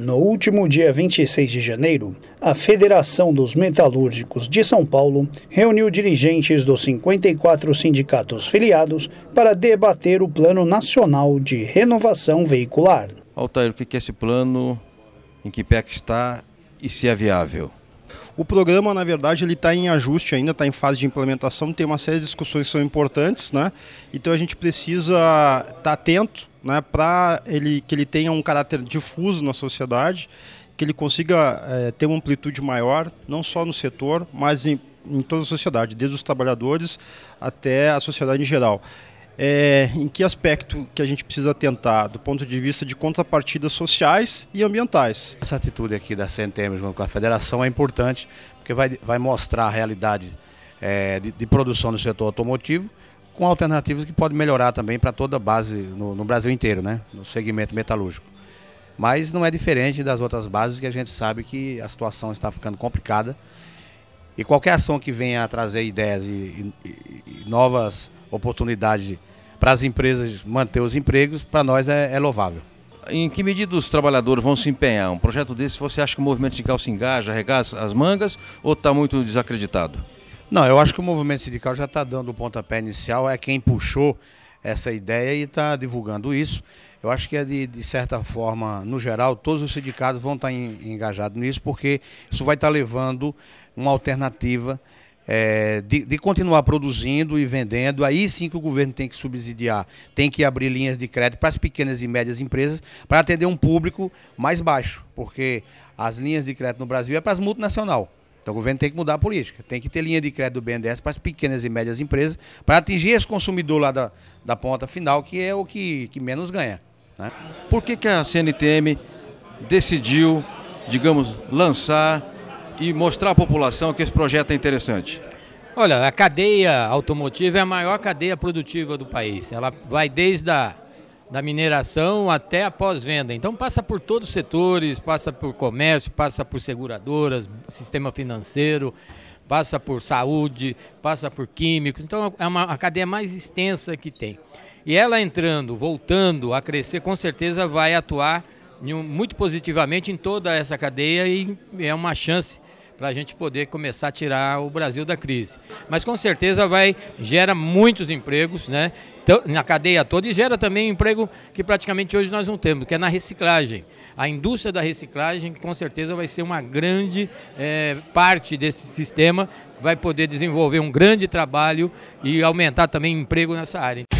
No último dia 26 de janeiro, a Federação dos Metalúrgicos de São Paulo reuniu dirigentes dos 54 sindicatos filiados para debater o Plano Nacional de Renovação Veicular. Altair, o que é esse plano? Em que pé que está? E se é viável? O programa, na verdade, ele está em ajuste ainda, está em fase de implementação, tem uma série de discussões que são importantes, né? Então a gente precisa estar tá atento, né, para ele que ele tenha um caráter difuso na sociedade, que ele consiga é, ter uma amplitude maior, não só no setor, mas em, em toda a sociedade, desde os trabalhadores até a sociedade em geral. É, em que aspecto que a gente precisa tentar do ponto de vista de contrapartidas sociais e ambientais? Essa atitude aqui da CNTM junto com a federação é importante porque vai, vai mostrar a realidade é, de, de, produção no setor automotivo com alternativas que podem melhorar também para toda a base no, no Brasil inteiro, né? no segmento metalúrgico. Mas não é diferente das outras bases que a gente sabe que a situação está ficando complicada e qualquer ação que venha a trazer ideias e, e, e novas oportunidades para as empresas manter os empregos, para nós é, é, louvável. Em que medida os trabalhadores vão se empenhar? Um projeto desse, você acha que o movimento sindical se engaja, arregaça as mangas ou está muito desacreditado? Não, eu acho que o movimento sindical já está dando o pontapé inicial, é quem puxou essa ideia e está divulgando isso. Eu acho que é de, de certa forma, no geral, todos os sindicatos vão estar em, engajados nisso, porque isso vai estar levando uma alternativa é, de, de, continuar produzindo e vendendo, aí sim que o governo tem que subsidiar, tem que abrir linhas de crédito para as pequenas e médias empresas para atender um público mais baixo, porque as linhas de crédito no Brasil é para as multinacionais. Então o governo tem que mudar a política, tem que ter linha de crédito do BNDES para as pequenas e médias empresas para atingir esse consumidor lá da, da ponta final, que é o que, que menos ganha. Né? Por que, que a CNTM decidiu, digamos, lançar e mostrar à população que esse projeto é interessante? Olha, a cadeia automotiva é a maior cadeia produtiva do país. Ela vai desde a da mineração até a pós-venda. Então passa por todos os setores, passa por comércio, passa por seguradoras, sistema financeiro, passa por saúde, passa por químicos. Então é uma a cadeia mais extensa que tem. E ela entrando, voltando a crescer, com certeza vai atuar muito positivamente em toda essa cadeia e é uma chance para a gente poder começar a tirar o Brasil da crise. Mas com certeza vai gera muitos empregos, né? Na cadeia toda e gera também um emprego que praticamente hoje nós não temos, que é na reciclagem. A indústria da reciclagem com certeza vai ser uma grande é, parte desse sistema, vai poder desenvolver um grande trabalho e aumentar também emprego nessa área.